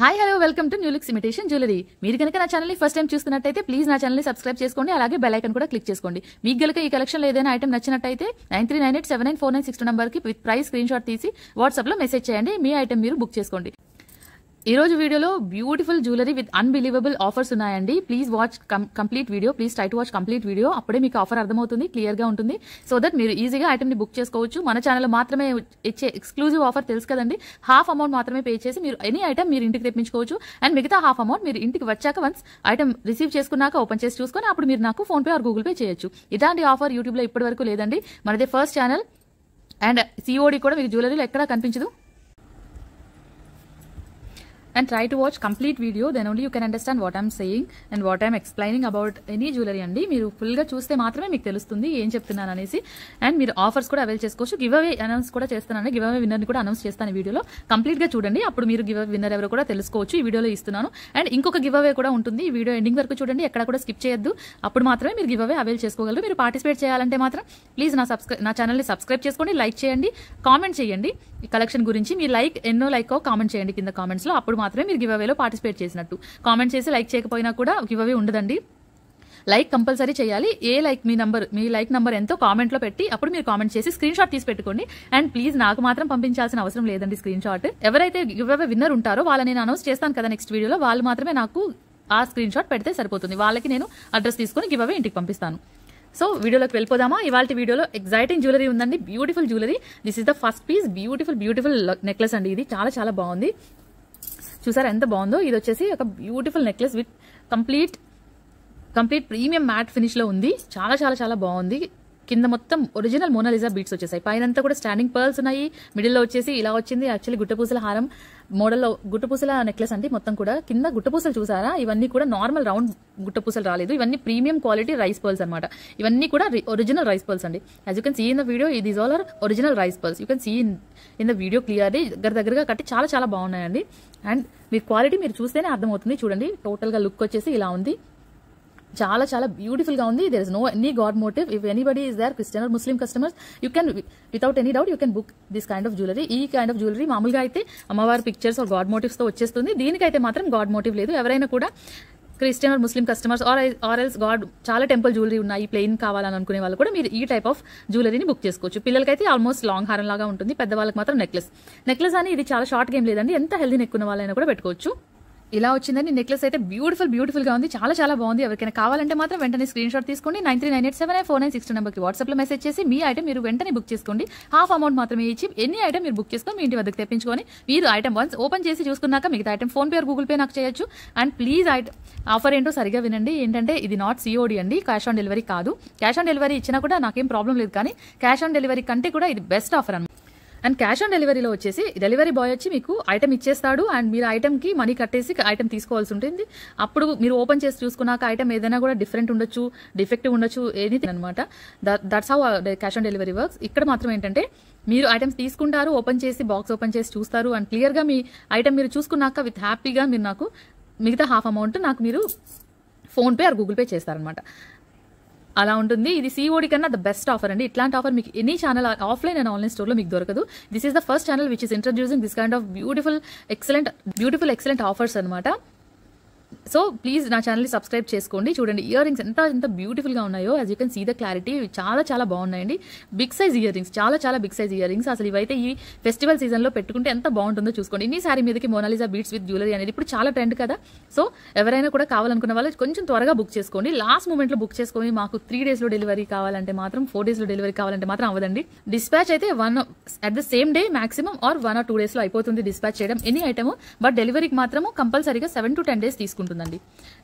hi hello welcome to Newlix imitation jewellery మీరు కనుక నా ఛానల్ని ఫస్ట్ టైం చూస్తున్నట్టయితే ప్లీజ్ నా ఛానల్ని సబ్స్క్రైబ్ చేసుకోండి అలాగే బెల్ ఐకన్ కూడా క్లిక్ చేసుకోండి మీకు గలక ఈ కలెక్షన్లో ఏదైనా ఐటమ్ నచ్చినట్టయితే nine three nine eight seven nine four nine six నెంబర్కి విత్ ప్రైస్ స్క్రీన్ షాట్ తీసి వాట్సాప్లో మెసేజ్ చేయండి మీ ఐటమ్ మీరు బుక్ చేసుకోండి ఈరోజు వీడియోలో beautiful jewellery with unbelievable offers ఉన్నాయండి please watch complete video please try to watch complete video అప్పుడే మీకు ఆఫర్ అర్థమవుతుంది క్లియర్గా ఉంటుంది సో దట్ మీరు ఈజీగా ఐటమ్ని బుక్ చేసుకోవచ్చు మన ఛానల్ మాత్రమే ఇచ్చే ఎక్స్క్లూజివ్ ఆఫర్ తెలుసు కదండి హాఫ్ అమౌంట్ మాత్రమే పే చేసి మీరు ఎనీ ఐటమ్ మీరు ఇంటికి తెప్పించుకోవచ్చు అండ్ మిగతా హాఫ్ అమౌంట్ మీరు ఇంటికి వచ్చాక వన్స్ ఐటమ్ రిసీవ్ చేసుకున్నాక ఓపెన్ చేసి చూసుకొని అప్పుడు మీరు నాకు ఫోన్పే ఆర్ గూగుల్ పే చేయొచ్చు ఇలాంటి ఆఫర్ యూట్యూబ్లో ఇప్పటివరకు లేదండి మనదే ఫస్ట్ ఛానల్ అండ్ సిఓడి కూడా మీకు జ్యువెలరీలో ఎక్కడా కనిపించదు and try to watch complete video then only you can understand what I'm saying and what I'm explaining about any jewellery అండి మీరు ఫుల్గా చూస్తే మాత్రమే మీకు తెలుస్తుంది ఏం చెప్తున్నాను అనేసి అండ్ మీరు ఆఫర్స్ కూడా అవైల్ చేసుకోవచ్చు గివ్ అవే అనౌన్స్ కూడా చేస్తానండి గివ్ అవే విన్నర్ని కూడా అనౌన్స్ చేస్తాను వీడియోలో కంప్లీట్గా చూడండి అప్పుడు మీరు గివ్ అవే విన్నర్ ఎవరో కూడా తెలుసుకోవచ్చు ఈ వీడియోలో ఇస్తున్నాను అండ్ ఇంకొక గివ్ అవే కూడా ఉంటుంది ఈ వీడియో ఎండింగ్ వరకు చూడండి ఎక్కడ కూడా స్కిప్ చేయొద్దు అప్పుడు మాత్రమే మీరు గివ్ అవే అవైల్ చేసుకోగలరు మీరు పార్టిసిపేట్ చేయాలంటే మాత్రం ప్లీజ్ నా సబ్స్క్రై నా ఛానల్ని సబ్స్క్రైబ్ చేసుకోండి లైక్ చేయండి కామెంట్ చేయండి కలెక్షన్ గురించి మీరు లైక్ ఎన్నో లైక్ కామెంట్ చేయండి కింద కామెంట్స్లో అప్పుడు మాత్రమే మీరు గివ్ అవేలో పార్టిసిపేట్ చేసినట్టు కామెంట్ చేసి లైక్ చేయకపోయినా కూడా గివ్ అవే ఉండదండి లైక్ కంపల్సరీ చేయాలి ఏ లైక్ మీ నంబర్ మీ లైక్ నంబర్ ఎంతో కామెంట్లో పెట్టి అప్పుడు మీరు కామెంట్ చేసి స్క్రీన్ షాట్ తీసి పెట్టుకోండి అండ్ ప్లీజ్ నాకు మాత్రం పంపించాల్సిన అవసరం లేదండి స్క్రీన్ షాట్ ఎవరైతే ఎవరైతే విన్నర్ ఉంటారో వాళ్ళని నేను అనౌన్స్ చేస్తాను కదా నెక్స్ట్ వీడియోలో వాళ్ళు మాత్రమే నాకు ఆ స్క్రీన్ షాట్ పెడితే సరిపోతుంది వాళ్ళకి నేను అడ్రస్ తీసుకొని గివ్ అవే ఇంటికి పంపిస్తాను సో వీడియోలోకి వెళ్ళిపోదామా ఇవాళ వీడియోలో ఎగ్జైటింగ్ జ్యువెలరీ ఉందండి beautiful jewellery this is the first piece beautiful beautiful necklace అండి ఇది చాలా చాలా బాగుంది చూసారా ఎంత బాగుందో ఇది వచ్చేసి ఒక beautiful necklace with complete complete premium matte ఫినిష్లో ఉంది చాలా చాలా చాలా బాగుంది కింద మొత్తం ఒరిజినల్ మోనాలిజా బీట్స్ వచ్చేసాయి పైనంతా కూడా స్టాండింగ్ పర్ల్స్ ఉన్నాయి మిడిల్లో వచ్చేసి ఇలా వచ్చింది యాక్చువల్లీ గుట్టపూసల హారం మోడల్లో గుట్టపూసల నెక్లెస్ అండి మొత్తం కూడా కింద గుట్టపూసలు చూసారా ఇవన్నీ కూడా నార్మల్ రౌండ్ గుట్టపూసలు రాలేదు ఇవన్నీ ప్రీమియం క్వాలిటీ రైస్ పర్ల్స్ అనమాట ఇవన్నీ కూడా ఒరిజినల్ రైస్ పర్ల్స్ అండి as you can see in the video ఇది all are original rice pearls you can see in the video clearly దగ్గర దగ్గరగా కట్టి చాలా చాలా బాగున్నాయండి అండ్ మీ క్వాలిటీ మీరు చూస్తేనే అర్థమవుతుంది చూడండి టోటల్గా లుక్ వచ్చేసి ఇలా ఉంది చాలా చాలా బ్యూటిఫుల్ గా ఉంది there is no any god motive if anybody is there Christian or Muslim customers you can without any doubt you can book this kind of jewellery ఈ కైండ్ ఆఫ్ జ్యువెలరీ మామూలుగా అయితే అమ్మవారి పిక్చర్స్ ఆర్ గాడ్ మోటివ్స్ తో వచ్చేస్తుంది దీనికైతే మాత్రం God motive లేదు ఎవరైనా కూడా Christian or Muslim customers or or else god చాలా టెంపుల్ జ్యువెలరీ ఉన్నాయి ప్లెయిన్ కావాలని అనుకునే వాళ్ళు కూడా మీరు ఈ టైప్ ఆఫ్ జ్యువెలరీని బుక్ చేసుకోవచ్చు పిల్లలకైతే ఆల్మోస్ట్ లాంగ్ హారం లాగా ఉంటుంది పెద్దవాళ్ళకి మాత్రం నెక్లెస్ నెక్లెస్ అని ఇది చాలా షార్ట్ గేమ్ లేదండి ఎంత హెల్దీ నెక్కున్న వాళ్ళైనా కూడా పెట్టుకోవచ్చు ఇలా వచ్చిందండి నెక్లెస్ అయితే బ్యూటిఫుల్ బ్యూటిఫుల్ గా ఉంది చాలా చాలా బాగుంది ఎవరికైనా కావాలంటే మాత్రం వెంటనే స్క్రీన్ షాట్ తీసుకోండి nine three nine eight seven four nine six నెంబర్కి వాట్సాప్లో మెసేజ్ చేసి మీ ఐటమ్ మీరు వెంటనే బుక్ చేసుకోండి హాఫ్ అమౌంట్ మాత్రమే ఇచ్చి ఎన్ని ఐటమ్ మీరు బుక్ చేసుకో మీ ఇంటి వద్దకు తెప్పించుకొని మీరు ఐటమ్ వన్స్ ఓపెన్ చేసి చూసుకున్నాక మిగతా item PhonePe or Google Pay నాకు చేయొచ్చు అండ్ ప్లీజ్ ఐటమ్ ఆఫర్ ఏంటో సరిగా వినండి ఏంటంటే ఇది నాట్ సిఓడి అండి క్యాష్ ఆన్ డెలివరీ కాదు క్యాష్ ఆన్ డెలివరీ ఇచ్చినా కూడా నాకేం ప్రాబ్లం లేదు కానీ క్యాష్ ఆన్ డెలివరీ కంటే కూడా ఇది బెస్ట్ ఆఫర్ అనమాట అండ్ క్యాష్ ఆన్ డెలివరీలో వచ్చేసి డెలివరీ బాయ్ వచ్చి మీకు ఐటమ్ ఇచ్చేస్తాడు అండ్ మీరు ఐటమ్కి మనీ కట్టేసి ఐటమ్ తీసుకోవాల్సి ఉంటుంది అప్పుడు మీరు ఓపెన్ చేసి చూసుకున్నాక ఐటమ్ ఏదైనా కూడా డిఫరెంట్ ఉండొచ్చు డిఫెక్టివ్ ఉండొచ్చు ఏది అనమాట that's how cash on delivery works ఇక్కడ మాత్రం ఏంటంటే మీరు ఐటమ్స్ తీసుకుంటారు ఓపెన్ చేసి బాక్స్ ఓపెన్ చేసి చూస్తారు అండ్ క్లియర్గా మీ ఐటమ్ మీరు చూసుకున్నాక విత్ హ్యాపీగా మీరు నాకు మిగతా హాఫ్ అమౌంట్ నాకు మీరు ఫోన్పే ఆర్ గూగుల్ పే చేస్తారనమాట అలా ఉంటుంది ఇది సిఓడి కన్నా ద బెస్ట్ ఆఫర్ అండి ఇట్లాంటి ఆఫర్ మీకు any channel offline and online స్టోర్లో మీకు దొరకదు this is the first channel which is introducing this kind of beautiful excellent beautiful excellent offers అనమాట సో ప్లీజ్ నా ఛానల్ని సబ్స్క్రైబ్ చేసుకోండి చూడండి ఇయర్ రింగ్స్ ఎంత ఎంత బ్యూటిఫుల్గా ఉన్నాయో as you can see the clarity చాలా చాలా బాగున్నాయండి బిగ్ సైజ్ ఇయర్ రింగ్స్ చాలా చాలా బిగ్ సైజ్ ఇయర్ రింగ్స్ అసలు ఇవైతే ఈ ఫెస్టివల్ సీజన్లో పెట్టుకుంటే ఎంత బాగుంటుందో చూసుకోండి ఇన్ని సారీ మీదకి మోనాలిజా బీట్స్ విత్ జ్యువెలరీ అనేది ఇప్పుడు చాలా ట్రెండ్ కదా సో ఎవరైనా కూడా కావాలనుకున్న వాళ్ళు కొంచెం త్వరగా బుక్ చేసుకోండి లాస్ట్ మూమెంట్లో బుక్ చేసుకోండి మాకు త్రీ డేస్లో డెలివరీ కావాలంటే మాత్రం ఫోర్ డేస్లో డెలివరీ కావాలంటే మాత్రం అవ్వదండి డిస్పాచ్ అయితే one at the same day maximum or one or two డేస్లో అయిపోతుంది డిస్పాచ్ చేయడం ఎనీ ఐటమ్ బట్ డెలివరీకి మాత్రం కంపల్సరీగా సెవెన్ టు టెన్ డేస్ తీసుకుంటాం ఉంటుందండి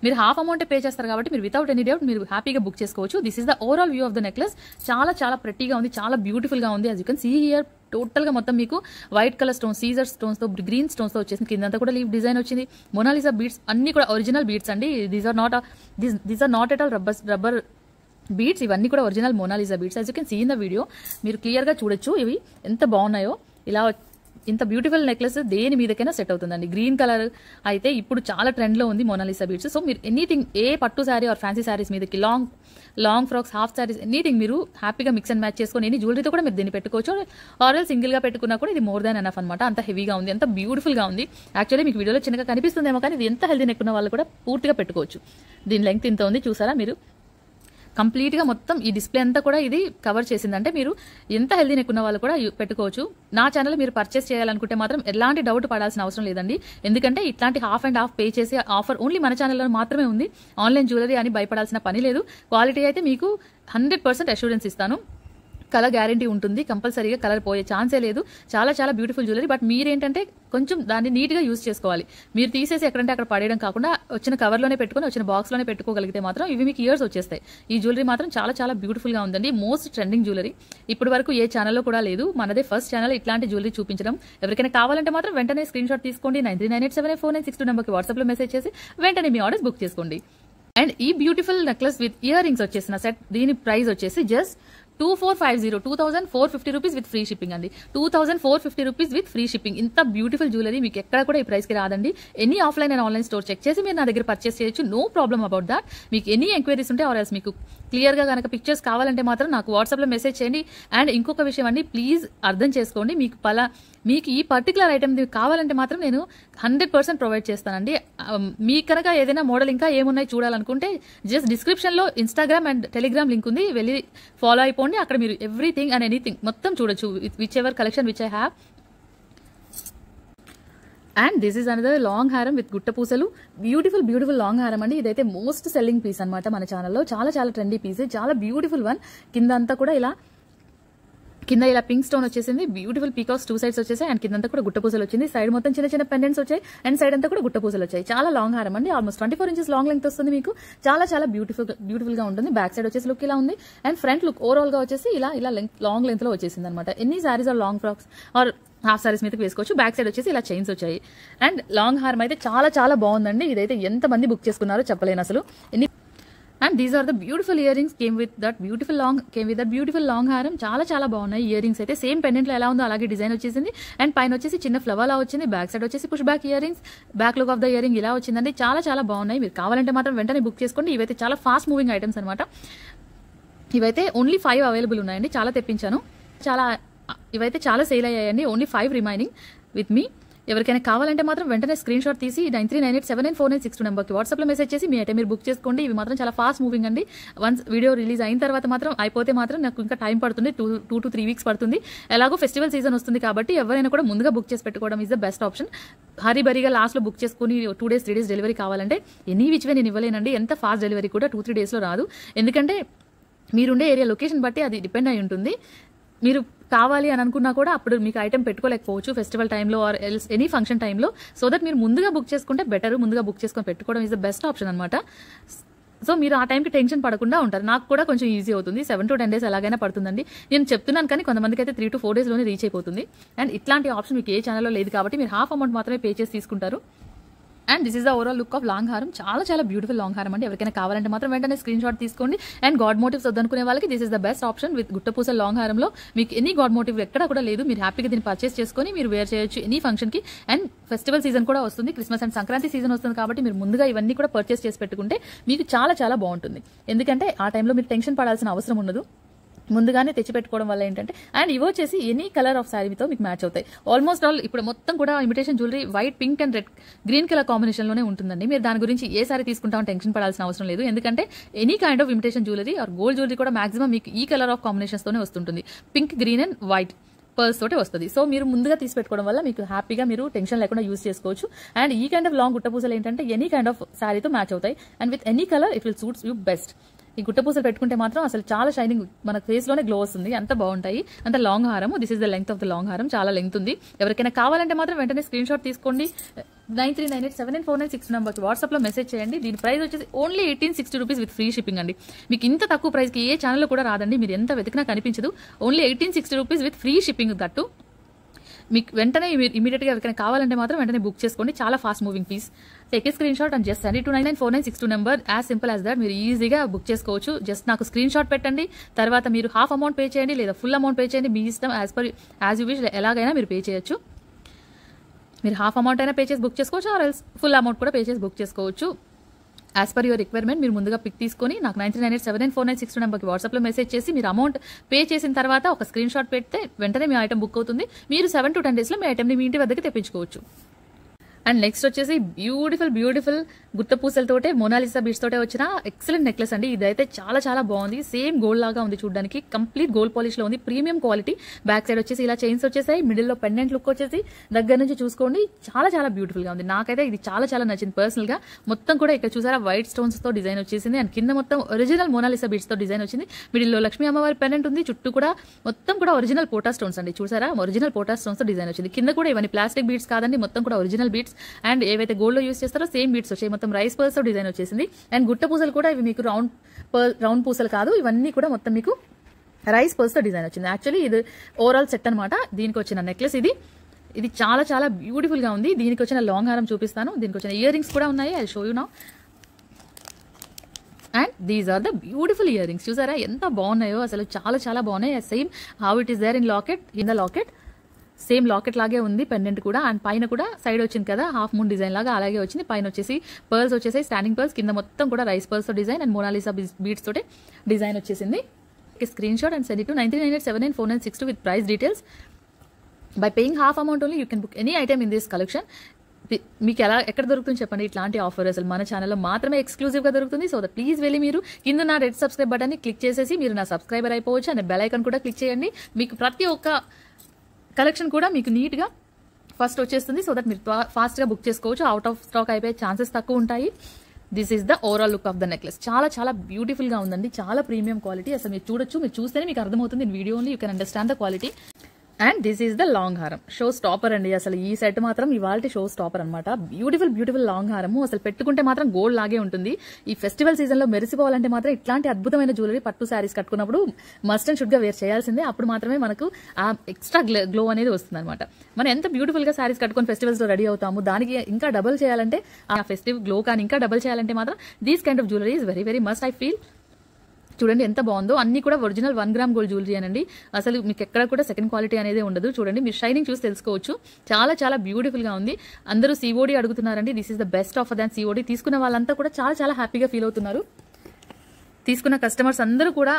మీరు హాఫ్ అమౌంట్ పే చేస్తారు కాబట్టి మీరు వితౌట్ ఎనీ డౌట్ మీరు హ్యాపీగా బుక్ చేసుకోవచ్చు this is the overall view of the necklace చాలా చాలా ప్రెట్టీగా ఉంది చాలా బ్యూటిఫుల్గా ఉంది as you can see here టోటల్గా మొత్తం మీకు వైట్ కలర్ స్టోన్ సీజర్ స్టోన్స్తో గ్రీన్ స్టోన్స్తో వచ్చేసింది కిందంతా కూడా లీవ్ డిజైన్ వచ్చింది మొనాలిసా బీట్స్ అన్ని కూడా ఒరిజినల్ బీట్స్ అండి these are not these are not at all rubber rubber beads ఇవన్నీ కూడా original Mona Lisa beads as you can see in the video మీరు క్లియర్గా చూడొచ్చు ఇవి ఎంత బాగున్నాయో ఇలా ఇంత బ్యూటిఫుల్ నెక్లెస్ దేని మీదకైనా సెట్ అవుతుందండి గ్రీన్ కలర్ అయితే ఇప్పుడు చాలా ట్రెండ్లో ఉంది మోనాలిసా బీట్స్ సో మీరు ఎనీథింగ్ ఏ పట్టు శారీ ఆర్ ఫ్యాన్సీ శారీస్ మీదకి long long frocks half saris anything మీరు హ్యాపీగా మిక్స్ అండ్ మ్యాచ్ చేసుకొని ఎన్ని జ్యువెలరీతో కూడా మీరు దీన్ని పెట్టుకోవచ్చు ఆర్ఎల్ సింగిల్గా పెట్టుకున్నా కూడా ఇది మోర్ దాన్ అనఫ్ అనమాట అంత హెవీగా ఉంది అంత బ్యూటిఫుల్గా ఉంది యాక్చువల్లీ మీకు వీడియోలో చిన్నగా కనిపిస్తుందేమో కానీ ఇది ఎంత హెల్దీ నెక్కున్న వాళ్ళు కూడా పూర్తిగా పెట్టుకోవచ్చు దీని లెంగ్త్ ఇంత ఉంది చూసారా మీరు కంప్లీట్గా మొత్తం ఈ డిస్ప్లే అంతా కూడా ఇది కవర్ చేసిందంటే మీరు ఎంత హెల్దీ నెక్ ఉన్న వాళ్ళు కూడా పెట్టుకోవచ్చు నా ఛానల్ మీరు పర్చేస్ చేయాలనుకుంటే మాత్రం ఎలాంటి డౌట్ పడాల్సిన అవసరం లేదండి ఎందుకంటే ఇట్లాంటి హాఫ్ అండ్ హాఫ్ పే చేసే ఆఫర్ ఓన్లీ మన ఛానల్లో మాత్రమే ఉంది ఆన్లైన్ జ్యువెలరీ అని భయపడాల్సిన పని లేదు క్వాలిటీ అయితే మీకు హండ్రెడ్ పర్సెంట్ అష్యూరెన్స్ ఇస్తాను కలర్ గ్యారంటీ ఉంటుంది కంపల్సరీగా కలర్ పోయే ఛాన్సే లేదు చాలా చాలా బ్యూటిఫుల్ జ్యువెలరీ బట్ మీరేంటంటే కొంచెం దాన్ని నీట్గా యూస్ చేసుకోవాలి మీరు తీసేసి ఎక్కడంటే అక్కడ పడేయడం కాకుండా వచ్చిన కవర్లోనే పెట్టుకుని వచ్చిన బాక్స్లోనే పెట్టుకోగలిగితే మాత్రం ఇవి మీకు ఇయర్స్ వచ్చేస్తాయి ఈ జ్యువెలరీ మాత్రం చాలా చాలా బ్యూటిఫుల్గా ఉందండి మోస్ట్ ట్రెండింగ్ జ్యువెలరీ ఇప్పటి వరకు ఏ ఛానల్లో కూడా లేదు మనదే ఫస్ట్ ఛానల్ ఇట్లాంటి జ్యువెలరీ చూపించడం ఎవరికైనా కావాలంటే మాత్రం వెంటనే స్క్రీన్ షాట్ తీసుకోండి nine three nine eight seven four nine six two నెంబర్కి వాట్సాప్లో మెసేజ్ చేసి వెంటనే మీ ఆర్డర్స్ బుక్ చేసుకోండి అండ్ ఈ beautiful necklace with earrings వచ్చేసిన సెట్ దీని ప్రైస్ వచ్చేసి just two four five zero two thousand four fifty rupees with free shipping అండి two thousand four fifty rupees with free shipping ఇంత beautiful jewellery మీకు ఎక్కడ కూడా ఈ ప్రైస్కి రాదండి any offline and online store check చేసి మీరు నా దగ్గర పర్చేస్ చేయొచ్చు నో ప్రాబ్లమ్ అబౌట్ దాట్ మీకు ఎనీ ఎంక్వైరీస్ ఉంటే ఆర్ ఎస్ మీకు క్లియర్గా కనుక పిక్చర్స్ కావాలంటే మాత్రం నాకు వాట్సాప్లో మెసేజ్ చేయండి అండ్ ఇంకొక విషయం అండి ప్లీజ్ అర్థం చేసుకోండి మీకు పలా మీకు ఈ పర్టికులర్ ఐటమ్ కావాలంటే మాత్రం నేను హండ్రెడ్ పర్సెంట్ ప్రొవైడ్ చేస్తానండి um, మీకు కనుక ఏదైనా మోడల్ ఇంకా ఏమున్నాయి చూడాలనుకుంటే జస్ట్ డిస్క్రిప్షన్లో ఇన్స్టాగ్రామ్ అండ్ టెలిగ్రామ్ లింక్ ఉంది వెళ్ళి ఫాలో అయిపోండి అక్కడ మీరు ఎవ్రీథింగ్ అండ్ ఎనీథింగ్ మొత్తం చూడొచ్చు whichever collection which I have and this is another long హారం విత్ గుట్ట పూసలు బ్యూటిఫుల్ బ్యూటిఫుల్ లాంగ్ హారం అండి ఇదైతే మోస్ట్ సెల్లింగ్ పీస్ అనమాట మన ఛానల్లో చాలా చాలా ట్రెండీ పీస్ చాలా బ్యూటిఫుల్ వన్ కింద అంతా కూడా ఇలా కింద ఇలా పింక్ స్టోన్ వచ్చేసింది బ్యూటిఫుల్ పీకాస్ టూ సైడ్స్ వచ్చేసాయి అండ్ కిందంతా కూడా గుట్ట పూసలు వచ్చింది సైడ్ మొత్తం చిన్న చిన్న పెండెంట్స్ వచ్చాయి అండ్ సైడ్ అంతా కూడా గుట్ట పూసలు వచ్చాయి చాలా లాంగ్ హారం అండి almost twenty four inches long length వస్తుంది మీకు చాలా చాలా బ్యూటిఫుల్ బ్యూటిఫుల్ గా ఉంటుంది బ్యాక్ సైడ్ వచ్చేసి లుక్ ఇలా ఉంది అండ్ ఫ్రంట్ లుక్ ఓవరాల్ గా వచ్చేసి ఇలా ఇలా లాంగ్ లెంగ్త్ లో వచ్చేసింది అనమాట ఎన్ని saris or long frocks or half saris మీద వేసుకోవచ్చు బ్యాక్ సైడ్ వచ్చేసి ఇలా చైన్స్ వచ్చాయి అండ్ లాంగ్ హార్మ్ అయితే చాలా చాలా బాగుందండి ఇదైతే ఎంతమంది బుక్ చేసుకున్నారో చెప్పలేను అసలు ఎన్ని and these are the beautiful earrings came with that beautiful long came with that beautiful long హారం చాలా చాలా బాగున్నాయి ఇయర్ రింగ్స్ అయితే సేమ్ పెండెంట్లో ఎలా ఉందో అలాగే డిజైన్ వచ్చేసింది అండ్ పైన వచ్చేసి చిన్న ఫ్లవర్లా వచ్చింది బ్యాక్ సైడ్ వచ్చేసి push back earrings back look of the earring ఇలా వచ్చిందండి చాలా చాలా బాగున్నాయి మీరు కావాలంటే మాత్రం వెంటనే బుక్ చేసుకోండి ఇవైతే చాలా ఫాస్ట్ మూవింగ్ ఐటమ్స్ అనమాట ఇవైతే ఓన్లీ ఫైవ్ అవైలబుల్ ఉన్నాయండి చాలా తెప్పించాను చాలా ఇవైతే చాలా సేల్ అయ్యాయండి ఓన్లీ ఫైవ్ రిమైనింగ్ విత్ మీ ఎవరికైనా కావాలంటే మాత్రం వెంటనే స్క్రీన్ షాట్ తీసి nine three nine eight seven nine four nine six two నెంబర్కి వాట్సాప్లో మెసేజ్ చేసి మీ అయితే మీరు బుక్ చేసుకోండి ఇవి మాత్రం చాలా ఫాస్ట్ మూవింగ్ అండి వన్స్ వీడియో రిలీజ్ అయిన తర్వాత మాత్రం అయిపోతే మాత్రం నాకు ఇంకా టైం పడుతుంది two two to three weeks పడుతుంది ఎలాగో ఫెస్టివల్ సీజన్ వస్తుంది కాబట్టి ఎవరైనా కూడా ముందుగా బుక్ చేసి పెట్టుకోవడం ఈజ్ ద బెస్ట్ ఆప్షన్ బరిగా లాస్ట్లో బుక్ చేసుకుని two days three days delivery కావాలంటే ఎనీ విచ్వే నేను ఇవ్వలేనండి ఎంత ఫాస్ట్ డెలివరీ కూడా టూ త్రీ డేస్లో రాదు ఎందుకంటే మీరుండే ఏరియా లొకేషన్ బట్టి అది డిపెండ్ అయి ఉంటుంది మీరు కావాలి అని అనుకున్నా కూడా అప్పుడు మీకు ఐటెం పెట్టుకోలేకపోవచ్చు ఫెస్టివల్ టైంలో ఆర్ ఎల్స్ ఎనీ ఫంక్షన్ టైంలో సో దట్ మీరు ముందుగా బుక్ చేసుకుంటే బెటర్ ముందుగా బుక్ చేసుకొని పెట్టుకోవడం ఈజ్ ద బెస్ట్ ఆప్షన్ అనమాట సో మీరు ఆ టైంకి టెన్షన్ పడకుండా ఉంటారు నాకు కూడా కొంచెం ఈజీ అవుతుంది సెవెన్ టు టెన్ డేస్ ఎలాగైనా పడుతుందండి నేను చెప్తున్నాను కానీ కొంతమందికి అయితే త్రీ టు ఫోర్ డేస్లోనే రీచ్ అయిపోతుంది అండ్ ఇట్లాంటి ఆప్షన్ మీకు ఏ ఛానల్లో లేదు కాబట్టి మీరు హాఫ్ అమౌంట్ మాత్రమే పే చేసి తీసుకుంటారు and this is the overall look of long హారం చాలా చాలా బ్యూటిఫుల్ లాంగ్ హారం అండి ఎవరికైనా కావాలంటే మాత్రం వెంటనే స్క్రీన్ షాట్ తీసుకోండి అండ్ గాడ్ మోటివ్స్ వద్దనుకునే వాళ్ళకి this is the best option with గుట్టపూస లాంగ్ హారంలో మీకు ఎనీ గాడ్ మోటివ్ ఎక్కడ కూడా లేదు మీరు హ్యాపీగా దీన్ని పర్చేస్ చేసుకొని మీరు వేర్ చేయొచ్చు ఎనీ ఫంక్షన్కి అండ్ ఫెస్టివల్ సీజన్ కూడా వస్తుంది క్రిస్మస్ అండ్ సంక్రాంతి సీజన్ వస్తుంది కాబట్టి మీరు ముందుగా ఇవన్నీ కూడా పర్చేస్ చేసి పెట్టుకుంటే మీకు చాలా చాలా బాగుంటుంది ఎందుకంటే ఆ టైంలో మీరు టెన్షన్ పడాల్సిన అవసరం ఉండదు ముందుగానే తెచ్చిపెట్టుకోవడం వల్ల ఏంటంటే అండ్ ఇవి వచ్చేసి ఎనీ కలర్ ఆఫ్ శారీతో మీకు మ్యాచ్ అవుతాయి ఆల్మోస్ట్ ఆల్ ఇప్పుడు మొత్తం కూడా imitation jewellery white pink and red green colour కాంబినేషన్లోనే ఉంటుందండి మీరు దాని గురించి ఏ సారీ తీసుకుంటామని టెన్షన్ పడాల్సిన అవసరం లేదు ఎందుకంటే any kind of imitation jewellery or gold jewellery కూడా మాక్సిమం మీకు ఈ కలర్ ఆఫ్ తోనే వస్తుంటుంది pink green and white pearls తోటే వస్తుంది సో మీరు ముందుగా తీసి పెట్టుకోవడం వల్ల మీకు హ్యాపీగా మీరు టెన్షన్ లేకుండా యూస్ చేసుకోవచ్చు అండ్ ఈ కైండ్ ఆఫ్ లాంగ్ గుట్టపూసలు ఏంటంటే ఎనీ కైండ్ ఆఫ్ శారీతో మ్యాచ్ అవుతాయి and with any colour it will suits you best ఈ గుట్ట పూసలు పెట్టుకుంటే మాత్రం అసలు చాలా షైనింగ్ మన ఫేస్ లోనే గ్లో వస్తుంది అంత బాగుంటాయి అంత లాంగ్ హారం this is the length of the long హారం చాలా లెంగ్త్ ఉంది ఎవరికైనా కావాలంటే మాత్రం వెంటనే స్క్రీన్ షాట్ తీసుకోండి nine three nine eight seven nine four nine six నెంబర్కి వాట్సాప్లో మెసేజ్ చేయండి దీని ప్రైస్ వచ్చేసి only eighteen sixty rupees with free shipping అండి మీకు ఇంత తక్కువ ప్రైస్కి ఏ ఛానల్లో కూడా రాదండి మీరు ఎంత వెతికినా కనిపించదు only eighteen sixty rupees with free shipping గట్టు మీకు వెంటనే ఇమీడియట్గా ఎవరికైనా కావాలంటే మాత్రం వెంటనే బుక్ చేసుకోండి చాలా fast moving piece take screen shot and just send two nine nine four nine six two number as simple as that మీరు ఈజీగా బుక్ చేసుకోవచ్చు జస్ట్ నాకు స్క్రీన్ షాట్ పెట్టండి తర్వాత మీరు హాఫ్ అమౌంట్ పే చేయండి లేదా ఫుల్ అమౌంట్ పే చేయండి మీ ఇష్టం as per as you wish ఎలాగైనా మీరు పే చేయొచ్చు మీరు హాఫ్ అమౌంట్ అయినా పే చేసి బుక్ చేసుకోవచ్చు ఆర్ ఎల్స్ ఫుల్ అమౌంట్ కూడా పే చేసి బుక్ చేసుకోవచ్చు యాజ్ పర్ యువర్ రిక్వైర్మెంట్ మీరు ముందుగా పిక్ తీసుకొని నాకు nine three nine eight seven nine four nine six two నెంబర్కి వాట్సాప్లో మెసేజ్ చేసి మీరు అమౌంట్ పే చేసిన తర్వాత ఒక స్క్రీన్ షాట్ పెడితే వెంటనే మీ ఐటమ్ బుక్ అవుతుంది మీరు సెవెన్ టు టెన్ డేస్లో మీ ఐటమ్ని మీ ఇంటి వద్దకు తెప్పించుకోవచ్చు అండ్ నెక్స్ట్ వచ్చేసి బ్యూటిఫుల్ బ్యూటిఫుల్ గుత్త పూసలతోటే మోనాలిసా బీచ్ తోటే వచ్చిన ఎక్సలెంట్ నెక్లెస్ అండి ఇదైతే చాలా చాలా బాగుంది సేమ్ గోల్డ్ లాగా ఉంది చూడడానికి కంప్లీట్ గోల్డ్ పాలిష్ లో ఉంది ప్రీమియం క్వాలిటీ బ్యాక్ సైడ్ వచ్చేసి ఇలా చైన్స్ వచ్చేసాయి మిడిల్ లో పెండెంట్ లుక్ వచ్చేసి దగ్గర నుంచి చూసుకోండి చాలా చాలా బ్యూటిఫుల్ గా ఉంది నాకైతే ఇది చాలా చాలా నచ్చింది పర్సనల్ గా మొత్తం కూడా ఇక్కడ చూసారా వైట్ స్టోన్స్ తో డిజైన్ వచ్చేసింది అండ్ కింద మొత్తం ఒరిజినల్ మోనాలిసా బీచ్ తో డిజైన్ వచ్చింది మిడిల్ లో లక్ష్మీ అమ్మవారి పెండెంట్ ఉంది చుట్టూ కూడా మొత్తం కూడా ఒరిజినల్ పోటా స్టోన్స్ అండి చూసారా ఒరిజినల్ పోటా స్టోన్స్ తో డిజైన్ వచ్చింది కింద కూడా ఇవన్నీ ప్లాస్టిక్ బీట్స్ కాదండి మొత్తం కూడా ఒరిజినల్ బీట్స్ అండ్ ఏవైతే లో యూస్ చేస్తారో సేమ్ బీట్స్ వచ్చాయి మొత్తం రైస్ పర్స్ డిజైన్ వచ్చేసింది అండ్ గుట్ట పూసలు కూడా ఇవి మీకు రౌండ్ రౌండ్ పూసలు కాదు ఇవన్నీ కూడా మొత్తం మీకు రైస్ పర్స్తో డిజైన్ వచ్చింది యాక్చువల్లీ ఇది ఓవరాల్ సెట్ అనమాట దీనికి వచ్చిన నెక్లెస్ ఇది ఇది చాలా చాలా బ్యూటిఫుల్ గా ఉంది దీనికి వచ్చిన లాంగ్ హారం చూపిస్తాను దీనికి వచ్చిన ఇయర్ రింగ్స్ కూడా ఉన్నాయి ఐ షో యూ నా and these are the beautiful earrings చూసారా ఎంత బాగున్నాయో అసలు చాలా చాలా బాగున్నాయి same how it is there in locket in the locket same locket లాగే ఉంది పెండెంట్ కూడా అండ్ పైన కూడా సైడ్ వచ్చింది కదా హాఫ్ మూన్ డిజైన్ లాగా అలాగే వచ్చింది పైన వచ్చేసి పర్ల్స్ వచ్చేసి స్టాండింగ్ పర్ల్స్ కింద మొత్తం కూడా rice pearls design and Mona Lisa beads తోటి డిజైన్ వచ్చేసింది screen shot and send to ninety nine eight seven nine four nine six two with price details by paying half amount only you can book any item in this collection మీకు ఎలా ఎక్కడ దొరుకుతుంది చెప్పండి ఇట్లాంటి offer అసలు మన ఛానల్లో మాత్రమే ఎక్స్క్లూజివ్గా దొరుకుతుంది సో ప్లీజ్ వెళ్ళి మీరు కింద నా రెడ్ సబ్స్క్రైబ్ బటన్ని క్లిక్ చేసేసి మీరు నా సబ్స్క్రైబర్ అయిపోవచ్చు అండ్ బెల్ ఐకన్ కూడా క్లిక్ చేయండి మీకు ప్రతి ఒక్క కలెక్షన్ కూడా మీకు నీట్గా ఫస్ట్ వచ్చేస్తుంది సో దట్ మీరు ఫాస్ట్గా బుక్ చేసుకోవచ్చు అవుట్ ఆఫ్ స్టాక్ అయిపోయే ఛాన్సెస్ తక్కువ ఉంటాయి this is the overall look of the necklace చాలా చాలా బ్యూటిఫుల్గా ఉందండి చాలా ప్రీమియం క్వాలిటీ అసలు మీరు చూడొచ్చు మీరు చూస్తేనే మీకు అర్థమవుతుంది video you can understand the quality and this is the long హారం షో స్టాపర్ అండి అసలు ఈ సెట్ మాత్రం ఇవాళ షో స్టాపర్ అనమాట బ్యూటిఫుల్ బ్యూటిఫుల్ లాంగ్ హారము అసలు పెట్టుకుంటే మాత్రం గోల్డ్ లాగే ఉంటుంది ఈ ఫెస్టివల్ సీజన్ లో మెరిసిపోవాలంటే మాత్రం ఇట్లాంటి అద్భుతమైన జ్యువెలరీ పట్టు శారీస్ కట్టుకున్నప్పుడు మస్ట్ అండ్ షుడ్ గా వేర్ చేయాల్సిందే అప్పుడు మాత్రమే మనకు ఆ ఎక్స్ట్రా గ్లో అనేది వస్తుంది అనమాట మనం ఎంత బ్యూటిఫుల్ గా శారీస్ కట్టుకుని ఫెస్టివల్స్ లో రెడీ అవుతాము దానికి ఇంకా డబుల్ చేయాలంటే ఆ ఫెస్టివ్ గ్లో కానీ ఇంకా డబుల్ చేయాలంటే మాత్రం these kind of jewellery is very very must I feel చూడండి ఎంత బాగుందో అన్ని కూడా original one gram gold jewellery అనండి అసలు మీకు ఎక్కడ కూడా సెకండ్ క్వాలిటీ అనేది ఉండదు చూడండి మీరు షైనింగ్ చూసి తెలుసుకోవచ్చు చాలా చాలా బ్యూటిఫుల్ గా ఉంది అందరూ సివోడి అడుగుతున్నారండి this is the best offer దాన్ సివోడి తీసుకున్న వాళ్ళంతా కూడా చాలా చాలా హ్యాపీగా ఫీల్ అవుతున్నారు తీసుకున్న కస్టమర్స్ అందరూ కూడా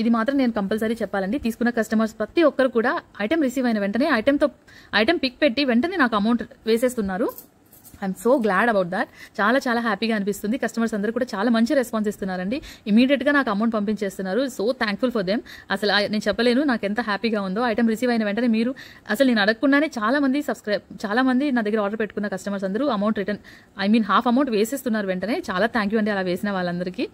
ఇది మాత్రం నేను కంపల్సరీ చెప్పాలండి తీసుకున్న కస్టమర్స్ ప్రతి ఒక్కరు కూడా ఐటెం రిసీవ్ అయిన వెంటనే ఐటెంతో ఐటెం పిక్ పెట్టి వెంటనే నాకు అమౌంట్ వేసేస్తున్నారు I'm so glad about that చాలా చాలా హ్యాపీగా అనిపిస్తుంది కస్టమర్స్ అందరూ కూడా చాలా మంచి రెస్పాన్స్ ఇస్తున్నారండి ఇమీడియట్గా నాకు అమౌంట్ పంపించేస్తున్నారు సో థ్యాంక్ఫుల్ ఫర్ దెమ్ అసలు నేను చెప్పలేను నాకు ఎంత హ్యాపీగా ఉందో ఐటమ్ రిసీవ్ అయిన వెంటనే మీరు అసలు నేను అడగకుండానే చాలా మంది సబ్స్క్రైబ్ చాలా మంది నా దగ్గర ఆర్డర్ పెట్టుకున్న కస్టమర్స్ అందరూ amount return I mean half amount వేసేస్తున్నారు వెంటనే చాలా థ్యాంక్ యూ అండి అలా వేసిన వాళ్ళందరికీ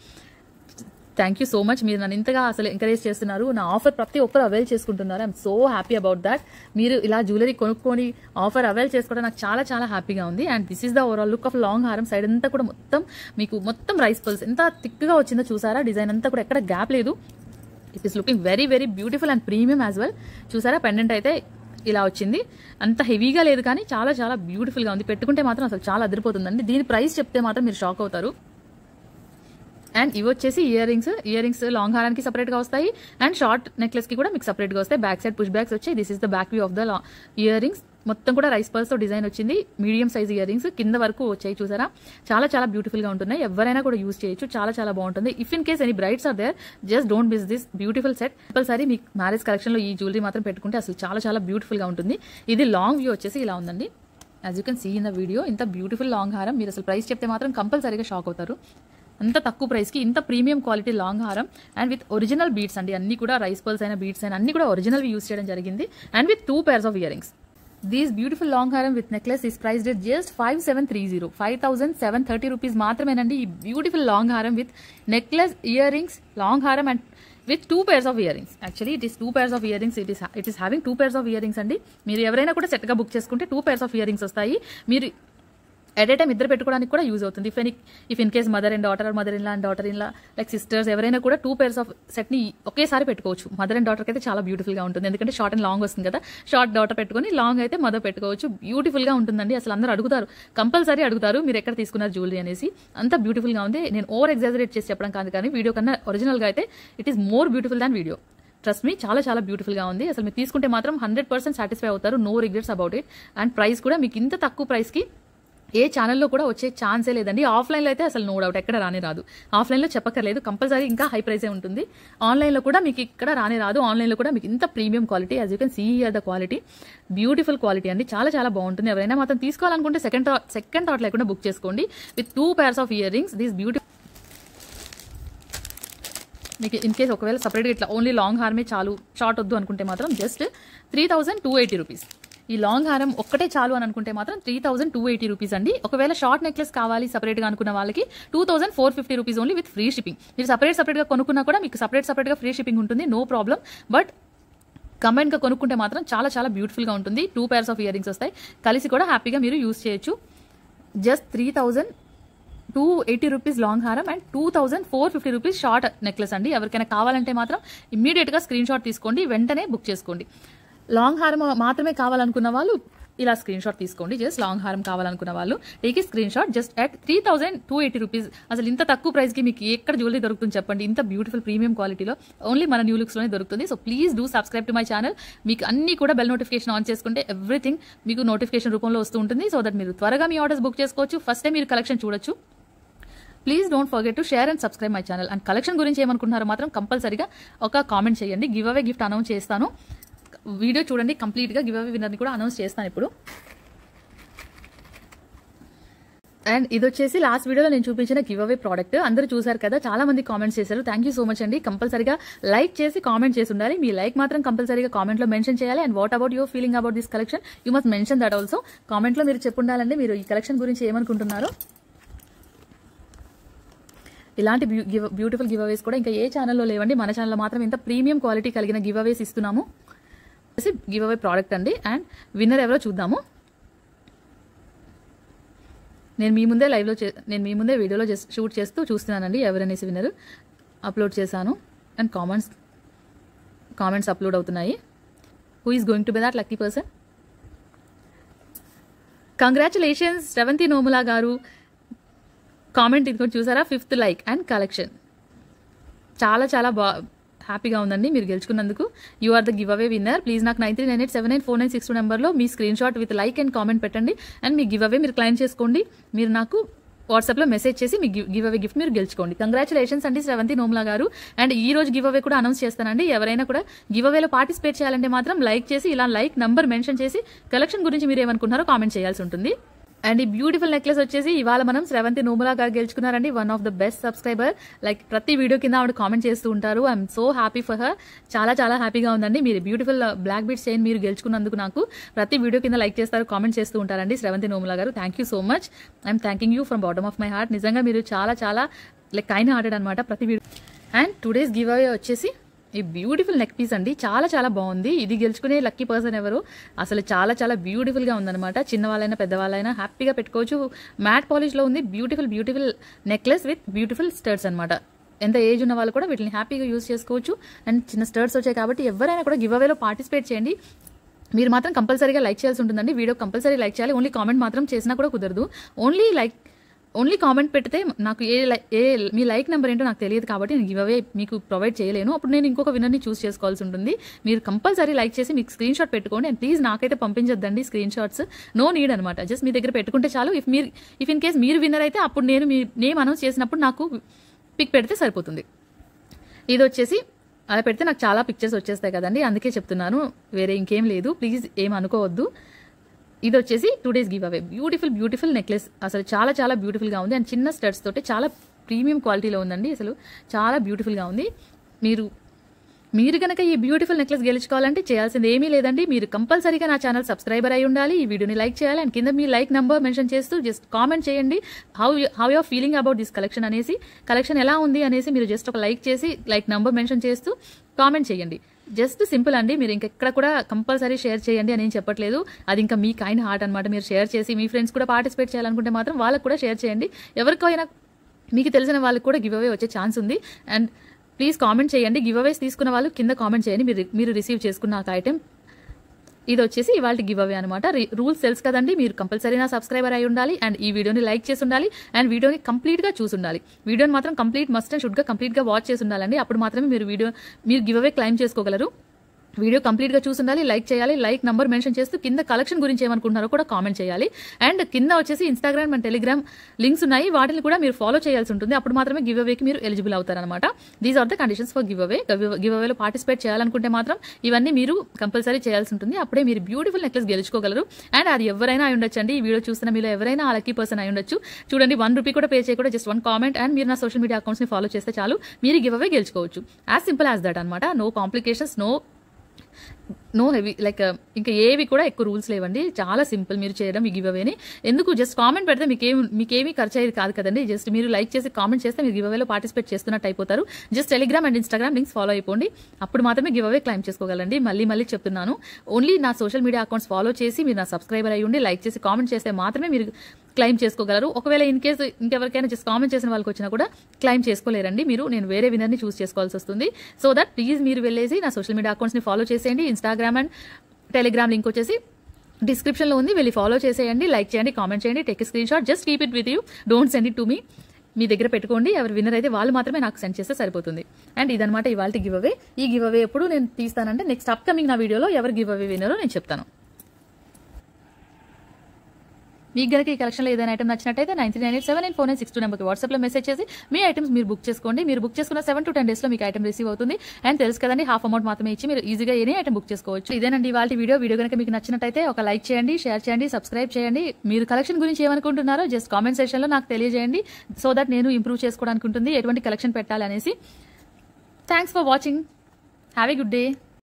థ్యాంక్ యూ సో మచ్ మీరు నన్ను ఇంతగా అసలు ఎంకరేజ్ చేస్తున్నారు నా ఆఫర్ ప్రతి ఒక్కరు అవైల్ చేసుకుంటున్నారు I'm so happy about that మీరు ఇలా జ్యువెలరీ కొనుక్కొని ఆఫర్ అవైల్ చేసుకోవడం నాకు చాలా చాలా హ్యాపీగా ఉంది and this is the overall look of long హారం సైడ్ అంతా కూడా మొత్తం మీకు మొత్తం రైస్ పల్స్ ఎంత థిక్గా వచ్చిందో చూసారా డిజైన్ అంతా కూడా ఎక్కడ గ్యాప్ లేదు it is looking very very beautiful and premium as well చూసారా పెండెంట్ అయితే ఇలా వచ్చింది అంత హెవీగా లేదు కానీ చాలా చాలా బ్యూటిఫుల్గా ఉంది పెట్టుకుంటే మాత్రం అసలు చాలా అదిరిపోతుందండి దీని ప్రైస్ చెప్తే మాత్రం మీరు షాక్ అవుతారు అండ్ ఇవి వచ్చేసి earrings earrings long హారానికి సపరేట్గా వస్తాయి అండ్ షార్ట్ నెక్లెస్ కి కూడా మీకు సపరేట్గా వస్తాయి బ్యాక్ సైడ్ పుష్ బ్యాక్స్ వచ్చాయి this is the back view of the earrings మొత్తం కూడా రైస్ పర్స్తో డిజైన్ వచ్చింది మీడియం సైజ్ ఇయర్ రింగ్స్ కింద వరకు వచ్చాయి చూసారా చాలా చాలా బ్యూటిఫుల్ గా ఉంటున్నాయి ఎవరైనా కూడా యూజ్ చేయొచ్చు చాలా చాలా బాగుంటుంది if in case any brides are there just don't miss this beautiful set sorry మీ మ్యారేజ్ కలెక్షన్లో ఈ జ్యువెలరీ మాత్రం పెట్టుకుంటే అసలు చాలా చాలా బ్యూటిఫుల్గా ఉంటుంది ఇది లాంగ్ వ్యూ వచ్చేసి ఇలా ఉందండి as you can see in the video ఇంత బ్యూటిఫుల్ లాంగ్ హారం మీరు అసలు ప్రైస్ చెప్తే మాత్రం కంపల్సరీగా షాక్ అవుతారు అంత తక్కువ ప్రైస్కి ఇంత ప్రీమియం క్వాలిటీ లాంగ్ హారం అండ్ విత్ ఒరిజినల్ బీట్స్ అండి అన్ని కూడా రైస్ పల్స్ అయిన బీట్స్ అయినా అన్ని కూడా ఒరిజినల్వి యూస్ చేయడం జరిగింది and with two pairs of earrings these beautiful long హారం with necklace is priced at just five seven three zero five thousand seven thirty rupees మాత్రమేనండి ఈ బ్యూటిఫుల్ లాంగ్ హారం విత్ నెక్లెస్ ఇయరింగ్స్ లాంగ్ హారం and with two pairs of earrings actually it is two pairs of earrings it is it is having two pairs of earrings అండి మీరు ఎవరైనా కూడా సెట్గా book చేసుకుంటే టూ పేర్స్ ఆఫ్ ఇయరింగ్స్ వస్తాయి మీరు at a time ఇద్దరు పెట్టుకోవడానికి కూడా యూజ్ అవుతుంది if any if in case mother and daughter mother in law and daughter in law like sisters ఎవరైనా కూడా టూ పేర్స్ ఆఫ్ సెట్ని ఒకేసారి పెట్టుకోవచ్చు మదర్ అండ్ డాటర్కి అయితే చాలా బ్యూటిఫుల్గా ఉంటుంది ఎందుకంటే షార్ట్ అండ్ లాంగ్ వస్తుంది కదా షార్ట్ డాటర్ పెట్టుకొని లాంగ్ అయితే మదర్ పెట్టుకోవచ్చు బ్యూటిఫుల్గా ఉంటుందండి అసలు అందరూ అడుగుతారు కంపల్సరీ అడుగుతారు మీరు ఎక్కడ తీసుకున్నారు జ్యువెలరీ అనేసి అంత బ్యూటిఫుల్గా ఉంది నేను ఓవర్ ఎగ్జాజరేట్ చేసి చెప్పడం కాదు కానీ వీడియో కన్నా ఒరిజినల్గా అయితే it is more beautiful than video trust me చాలా చాలా బ్యూటిఫుల్గా ఉంది అసలు మీరు తీసుకుంటే మాత్రం హండ్రెడ్ పర్సెంట్ సాటిస్ఫై అవుతారు no regrets about it and price కూడా మీకు ఇంత తక్కువ ప్రైస్కి ఏ ఛానల్లో కూడా వచ్చే ఛాన్సే లేదండి ఆఫ్లైన్లో అయితే అసలు నో డౌట్ ఎక్కడ రాని రాదు ఆఫ్లైన్లో చెప్పక్కర్లేదు కంపల్సరీ ఇంకా హై ప్రైజే ఉంటుంది ఆన్లైన్లో కూడా మీకు ఇక్కడ రానే రాదు ఆన్లైన్లో కూడా మీకు ఇంత premium quality as you can see are the quality beautiful quality అండి చాలా చాలా బాగుంటుంది ఎవరైనా మాత్రం తీసుకోవాలనుకుంటే సెకండ్ థాట్ సెకండ్ థాట్ లేకుండా బుక్ చేసుకోండి with two pairs of earrings these beautiful మీకు ఇన్ కేసు ఒకవేళ సపరేట్గా ఇట్లా ఓన్లీ లాంగ్ హార్మే చాలు షార్ట్ వద్దు అనుకుంటే మాత్రం just three thousand two eighty rupees ఈ లాంగ్ హారం ఒక్కటే చాలు అని అనుకుంటే మాత్రం three thousand two eighty rupees అండి ఒకవేళ షార్ట్ నెక్లెస్ కావాలి సపరేట్గా అనుకున్న వాళ్ళకి two thousand four fifty rupees only with free shipping మీరు సపరేట్ సపరేట్గా కొనుక్కున్నా కూడా మీకు సపరేట్ సపరేట్గా ఫ్రీ షిప్పింగ్ ఉంటుంది నో ప్రాబ్లం బట్ గా కొనుక్కుంటే మాత్రం చాలా చాలా బ్యూటిఫుల్గా ఉంటుంది two pairs of earrings వస్తాయి కలిసి కూడా హ్యాపీగా మీరు యూస్ చేయొచ్చు just three two eighty rupees long హారం and two thousand four fifty rupees short necklace అండి ఎవరికైనా కావాలంటే మాత్రం ఇమ్మీడియట్గా స్క్రీన్ షాట్ తీసుకోండి వెంటనే బుక్ చేసుకోండి లాంగ్ హారం మాత్రమే కావాలనుకున్న వాళ్ళు ఇలా స్క్రీన్ షాట్ తీసుకోండి జస్ట్ లాంగ్ హారం కావాలనుకున్న వాళ్ళు take screenshot just at three thousand two eighty rupees అసలు ఇంత తక్కువ ప్రైస్కి మీకు ఎక్కడ జ్యువెలరీ దొరుకుతుంది చెప్పండి ఇంత బ్యూటిఫుల్ ప్రీమియం క్వాలిటీలో ఓన్లీ మన న్యూ లుక్స్లోనే దొరుకుతుంది so please do subscribe to my channel మీకు అన్ని కూడా బెల్ నోటిఫికేషన్ ఆన్ చేసుకుంటే ఎవ్రీథింగ్ మీకు నోటిఫికేషన్ రూపంలో వస్తూ ఉంటుంది సో దట్ మీరు త్వరగా మీ ఆర్డర్స్ బుక్ చేసుకోవచ్చు ఫస్ట్ మీరు కలెక్షన్ చూడొచ్చు please don't forget to share and subscribe my channel and collection గురించి ఏమనుకుంటున్నారో మాత్రం కంపల్సరీగా ఒక కామెంట్ చేయండి గివ్ అవే గిఫ్ట్ అనౌన్స్ చేస్తాను వీడియో చూడండి కంప్లీట్గా గివ్ అవే విన్నర్ని కూడా అనౌన్స్ చేస్తాను ఇప్పుడు అండ్ ఇది వచ్చేసి లాస్ట్ వీడియోలో నేను చూపించిన గివ్ అవే ప్రోడక్ట్ అందరూ చూసారు కదా చాలా మంది కామెంట్స్ చేశారు థ్యాంక్ యూ సో మచ్ అండి కంపల్సరీగా లైక్ చేసి కామెంట్ చేసి ఉండాలి మీ లైక్ మాత్రం కంపల్సరీగా కామెంట్లో మెన్షన్ చేయాలి and what about your feeling about this collection you must mention that also కామెంట్లో మీరు చెప్పుండాలండి మీరు ఈ కలెక్షన్ గురించి ఏమనుకుంటున్నారు ఇలాంటి బ్యూటిఫుల్ గివ్ అవేస్ కూడా ఇంకా ఏ ఛానల్లో లేవండి మన ఛానల్లో మాత్రం ఇంత ప్రీమియం క్వాలిటీ కలిగిన గివ్ అవేస్ ఇస్తున్నాము గివ్ అవే ప్రోడక్ట్ అండి అండ్ విన్నర్ ఎవరో చూద్దాము నేను మీ ముందే లైవ్లో చే నేను మీ ముందే వీడియోలో షూట్ చేస్తూ చూస్తున్నానండి ఎవరనేసి విన్నర్ అప్లోడ్ చేశాను అండ్ కామెంట్స్ కామెంట్స్ అప్లోడ్ అవుతున్నాయి who is going to be that lucky person congratulations Shravanthi Nomula గారు కామెంట్ ఇది కూడా చూసారా ఫిఫ్త్ లైక్ అండ్ కలెక్షన్ చాలా చాలా బా హ్యాపీగా ఉందండి మీరు గెలుచుకున్నందుకు you are the giveaway winner please నాకు nine three nine eight seven nine four nine six two నెంబర్లో మీ screenshot with like and comment పెట్టండి అండ్ మీ గివ్ అవే మీరు క్లైమ్ చేసుకోండి మీరు నాకు వాట్సాప్లో మెసేజ్ చేసి మీ గివ్ అవే గిఫ్ట్ మీరు గెలుచుకోండి కంగ్రాచులేషన్స్ అండి శ్రవంతి నోమ్లా గారు అండ్ ఈ రోజు గివ్ అవే కూడా అనౌన్స్ చేస్తానండి ఎవరైనా కూడా గివ్ అవేలో పార్టిసిపేట్ చేయాలంటే మాత్రం లైక్ చేసి ఇలా లైక్ నెంబర్ మెన్షన్ చేసి కలెక్షన్ గురించి మీరు ఏమనుకున్నారో కామెంట్ చేయాల్సి ఉంటుంది అండ్ ఈ బ్యూటిఫుల్ నెక్లెస్ వచ్చేసి ఇవాళ మనం శ్రవంతి నోములా గారు గెలుచుకున్నారండి one of the best subscriber like ప్రతి వీడియో కింద ఆవిడ కామెంట్ చేస్తూ ఉంటారు I'm so happy for her చాలా చాలా హ్యాపీగా ఉందండి మీరు బ్యూటిఫుల్ బ్లాక్ బీట్ చైన్ మీరు గెలుచుకున్నందుకు నాకు ప్రతి వీడియో కింద లైక్ చేస్తారు కామెంట్ చేస్తూ ఉంటారండి శ్రవంతి నోములా గారు thank so much I'm thanking you from bottom of my heart నిజంగా మీరు చాలా చాలా లైక్ కైన్ హార్టెడ్ అనమాట ప్రతి video and today's giveaway వచ్చేసి ఈ బ్యూటిఫుల్ నెక్ పీస్ అండి చాలా చాలా బాగుంది ఇది గెలుచుకునే లక్కీ పర్సన్ ఎవరు అసలు చాలా చాలా బ్యూటిఫుల్గా ఉందనమాట చిన్నవాళ్ళైనా పెద్దవాళ్ళైనా హ్యాపీగా పెట్టుకోవచ్చు మ్యాట్ పాలిష్లో ఉంది beautiful beautiful necklace with beautiful స్టర్ట్స్ అనమాట ఎంత ఏజ్ ఉన్న వాళ్ళు కూడా వీటిని హ్యాపీగా యూజ్ చేసుకోవచ్చు అండ్ చిన్న స్టర్ట్స్ వచ్చాయి కాబట్టి ఎవరైనా కూడా గివ్ అవేలో పార్టిసిపేట్ చేయండి మీరు మాత్రం కంపల్సరీగా లైక్ చేయాల్సి ఉంటుందండి వీడియో కంపల్సరీ లైక్ చేయాలి ఓన్లీ కామెంట్ మాత్రం చేసినా కూడా కుదరదు ఓన్లీ లైక్ ఓన్లీ కామెంట్ పెడితే నాకు ఏ ఏ మీ లైక్ నెంబర్ ఏంటో నాకు తెలియదు కాబట్టి నేను ఇవే మీకు ప్రొవైడ్ చేయలేను అప్పుడు నేను ఇంకొక విన్నర్ని చూస్ చేసుకోవాల్సి ఉంటుంది మీరు కంపల్సరీ లైక్ చేసి మీకు స్క్రీన్ షాట్ పెట్టుకోండి అండ్ ప్లీజ్ నాకైతే పంపించొద్దండి స్క్రీన్ షాట్స్ నో నీడ్ అనమాట జస్ట్ మీ దగ్గర పెట్టుకుంటే చాలు ఇఫ్ మీరు ఇఫ్ ఇన్ కేస్ మీరు విన్నర్ అయితే అప్పుడు నేను మీ నేమ్ అనౌన్స్ చేసినప్పుడు నాకు పిక్ పెడితే సరిపోతుంది ఇది వచ్చేసి అలా పెడితే నాకు చాలా పిక్చర్స్ వచ్చేస్తాయి కదండి అందుకే చెప్తున్నాను వేరే ఇంకేం లేదు ప్లీజ్ ఏం అనుకోవద్దు ఇది వచ్చేసి two days giveaway beautiful beautiful necklace అసలు చాలా చాలా బ్యూటిఫుల్గా ఉంది అండ్ చిన్న స్టడ్స్ తోటి చాలా ప్రీమియం క్వాలిటీలో ఉందండి అసలు చాలా బ్యూటిఫుల్గా ఉంది మీరు మీరు కనుక ఈ బ్యూటిఫుల్ నెక్లెస్ గెలుచుకోవాలంటే చేయాల్సింది ఏమీ లేదండి మీరు కంపల్సరీగా నా ఛానల్ సబ్స్క్రైబర్ అయి ఉండాలి ఈ వీడియోని లైక్ చేయాలి అండ్ కింద మీ లైక్ నెంబర్ మెన్షన్ చేస్తూ జస్ట్ కామెంట్ చేయండి how how you're feeling about this collection అనేసి కలెక్షన్ ఎలా ఉంది అనేసి మీరు జస్ట్ ఒక లైక్ చేసి లైక్ నెంబర్ మెన్షన్ చేస్తూ కామెంట్ చేయండి జస్ట్ సింపుల్ అండి మీరు ఇంకెక్కడ కూడా కంపల్సరీ షేర్ చేయండి అని నేను చెప్పట్లేదు అది ఇంకా మీ కైండ్ హార్ట్ అనమాట మీరు షేర్ చేసి మీ ఫ్రెండ్స్ కూడా పార్టిసిపేట్ చేయాలనుకుంటే మాత్రం వాళ్ళకు కూడా షేర్ చేయండి ఎవరికైనా మీకు తెలిసిన వాళ్ళకి కూడా గివ్ అవే వచ్చే ఛాన్స్ ఉంది అండ్ ప్లీజ్ కామెంట్ చేయండి గివ్ అవేస్ తీసుకున్న వాళ్ళు కింద కామెంట్ చేయండి మీరు మీరు రిసీవ్ చేసుకున్న ఒక ఐటెం ఇది వచ్చేసి ఇవాళ గివ్ అవే అనమాట రూల్స్ తెలుసు కదండి మీరు కంపల్సరీ సబ్స్క్రైబర్ అయి ఉండాలి అండ్ ఈ వీడియోని లైక్ చేసి ఉండాలి అండ్ వీడియోని కంప్లీట్గా చూసి ఉండాలి వీడియోని మాత్రం కంప్లీట్ మస్ట్ అండ్ షుడ్గా కంప్లీట్గా వాచ్ చేసి ఉండాలండి అప్పుడు మాత్రమే మీరు వీడియో మీరు గివ్ అవే క్లైమ్ చేసుకోగలరు వీడియో కంప్లీట్గా గా చూసుండాలి లైక్ చేయాలి లైక్ నంబర్ మెన్షన్ చేస్తూ కింద కలెక్షన్ గురించి ఏమనుకుంటున్నారో కూడా కామెంట్ చేయాలి అండ్ కింద వచ్చేసి ఇన్స్టాగ్రామ్ అండ్ టెలిగ్రామ్ లింక్స్ ఉన్నాయి వాటిని కూడా మీరు ఫాలో చేయాల్సి ఉంటుంది అప్పుడు మాత్రమే గివ్ అవేకి మీరు ఎలిజిబుల్ అవుతారనమాట these are the conditions for giveaway గివ్ అవేలో పార్టిసిపేట్ చేయాలనుకుంటే మాత్రం ఇవన్నీ మీరు కంపల్సరీ చేయాల్సి ఉంటుంది అప్పుడే మీరు బ్యూటిఫుల్ నెక్లెస్ గెలుచుకోగలరు అండ్ అది ఎవరైనా అయి ఉండొచ్చు అండి ఈ వీడియో చూసిన మీలో ఎవరైనా ఆ లక్కీ పర్సన్ అయి ఉండొచ్చు చూడండి వన్ రూపీ కూడా పే చేయకుండా జస్ట్ వన్ కామెంట్ అండ్ మీరు నా సోషల్ మీడియా అకౌంట్స్ని ఫాలో చేస్తే చాలు మీరు గివ్ అవే గెలుచుకోవచ్చు యాజ్ సింపుల్ యాజ్ దట్ అనమాట no complications no no heavy like ఇంకా ఏవి కూడా ఎక్కువ రూల్స్ లేవండి చాలా సింపుల్ మీరు చేయడం మీకు గివ్ ఎందుకు జస్ట్ కామెంట్ పెడితే మీకేం మీకేమీ ఖర్చు అయ్యేది కాదు కదండి జస్ట్ మీరు లైక్ చేసి కామెంట్ చేస్తే మీరు గివ్వేలో పార్టిసిపేట్ చేస్తున్నట్టు అయిపోతారు just Telegram and Instagram links follow అయిపోండి అప్పుడు మాత్రమే గివ్వే క్లైమ్ చేసుకోగలండి మళ్ళీ మళ్ళీ చెప్తున్నాను ఓన్లీ నా సోషల్ మీడియా అకౌంట్స్ ఫాలో చేసి మీరు నా సబ్స్క్రైబర్ అయ్యి ఉండి లైక్ చేసి కామెంట్ చేస్తే మాత్రమే మీరు క్లైమ్ చేసుకోగలరు ఒకవేళ ఇన్ కేసు ఇంకెవరికైనా జస్ట్ కామెంట్ చేసిన వాళ్ళకి వచ్చినా కూడా క్లైమ్ చేసుకోలేరండి మీరు నేను వేరే విన్నర్ని చూస్ చేసుకోవాల్సి వస్తుంది సో దట్ ప్లీజ్ మీరు వెళ్ళేసి నా సోషల్ మీడియా అకౌంట్స్ని ఫాలో చేసేయండి ఇన్స్టాగ్రామ్ అండ్ టెలిగ్రామ్ లింక్ వచ్చేసి డిస్క్రిప్షన్లో ఉంది వెళ్ళి ఫాలో చేసేయండి లైక్ చేయండి కామెంట్ చేయండి take screen screenshot just keep it with you don't send it to me మీ దగ్గర పెట్టుకోండి ఎవరు విన్నర్ అయితే వాళ్ళు మాత్రమే నాకు సెండ్ చేస్తే సరిపోతుంది అండ్ ఇదనమాట ఇవాళ గివ్ అవే ఈ గివ్ అవే ఎప్పుడు నేను తీస్తానంటే నెక్స్ట్ అప్కమింగ్ నా వీడియోలో ఎవరు గివ్ అవే విన్నరో నేను చెప్తాను మీకు గనక ఈ కలెక్షన్ ఏదైనా ఐటమ్ నచ్చినట్టయితే nine three nine eight seven nine four nine six two నెంబర్కి వాట్సాప్లో మెసేజ్ చేసి మీ ఐటమ్స్ మీరు బుక్ చేసుకోండి మీరు బుక్ చేసుకున్న సెవెన్ టు టెన్ డేస్లో మీకు ఐటమ్ రిసీవ్ అవుతుంది అండ్ తెలుసు కదండి హాఫ్ అమౌంట్ మాత్రమే ఇచ్చి మీరు ఈజీగా ఎనీ ఐటమ్ బుక్ చేసుకోవచ్చు ఇదేనండి వాళ్ళ వీడియో వీడియో కనుక మీకు నచ్చినట్టయితే ఒక లైక్ చేయండి షేర్ చేయండి సబ్స్క్రైబ్ చేయండి మీరు కలెక్షన్ గురించి ఏమనుకుంటున్నారో జస్ట్ కామెంట్ సెక్షన్లో నాకు తెలియజేయండి సో దట్ నేను ఇంప్రూవ్ చేసుకోవడానికి ఉంటుంది ఎటువంటి కలెక్షన్ పెట్టాలనేసి thanks for watching have a good day